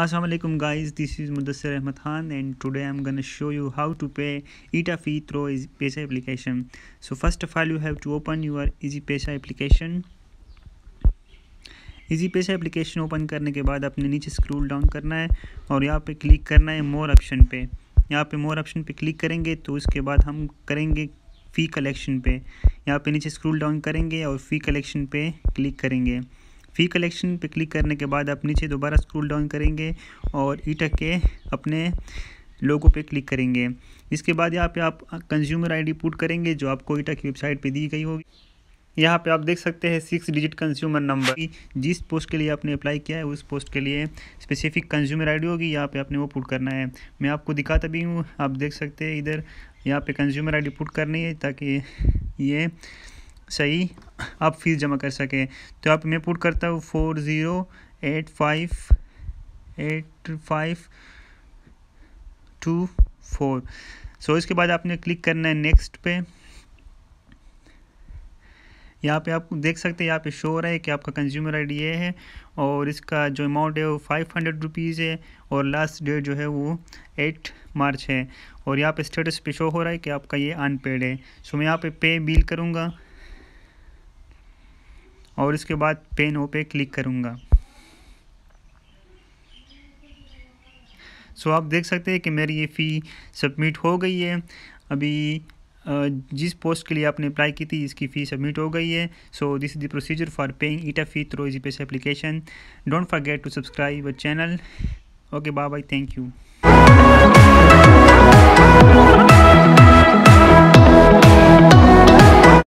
Assalamualaikum guys this is Mudassar Ahmad Khan and today I'm gonna show you how to pay ETA fee through EasyPesa application so first of all you have to open your EasyPesa application EasyPesa application open करने के बाद आपने नीचे scroll down करना है और यहाँ पे क्लिक करना है मोर ऑप्शन पे यहाँ पे मोर ऑप्शन पे क्लिक करेंगे तो उसके बाद हम करेंगे फ़ी कलेक्शन पे यहाँ पे नीचे स्क्रॉल डाउन करेंगे और फ़ी कलेक्शन पे क्लिक करेंगे फ़ी कलेक्शन पे क्लिक करने के बाद आप नीचे दोबारा स्क्रॉल डाउन करेंगे और ईटक e के अपने लोगो पे क्लिक करेंगे इसके बाद यहाँ पे आप कंज्यूमर आईडी पुट करेंगे जो आपको ईटा e की वेबसाइट पे दी गई होगी यहाँ पे आप देख सकते हैं सिक्स डिजिट कंज्यूमर नंबर जिस पोस्ट के लिए आपने अप्लाई किया है उस पोस्ट के लिए स्पेसिफिक कंज्यूमर आई होगी यहाँ पर आपने वो पुट करना है मैं आपको दिखाता भी हूँ आप देख सकते हैं इधर यहाँ पर कंज्यूमर आई पुट करनी है ताकि ये सही आप फीस जमा कर सकें तो आप मैं पुट करता हूँ four zero eight five eight five two four so इसके बाद आपने क्लिक करना है नेक्स्ट पे यहाँ पे आप देख सकते हैं यहाँ पे शो हो रहा है कि आपका कंज्यूमर आईडी ये है और इसका जो अमाउंट है वो फाइव हंड्रेड रुपीज़ है और लास्ट डेट जो है वो एट मार्च है और यहाँ पे स्टेटस पे शो हो रहा है कि आपका ये अनपेड है सो मैं यहाँ पे पे बिल करूँगा और उसके बाद पेन ओ पे क्लिक करूँगा सो आप देख सकते हैं कि मेरी ये फ़ी सबमिट हो गई है अभी जिस पोस्ट के लिए आपने अप्लाई की थी इसकी फ़ी सबमिट हो गई है so this is the procedure for paying ईटा fee through G pays application don't forget to subscribe a channel okay bye bye thank you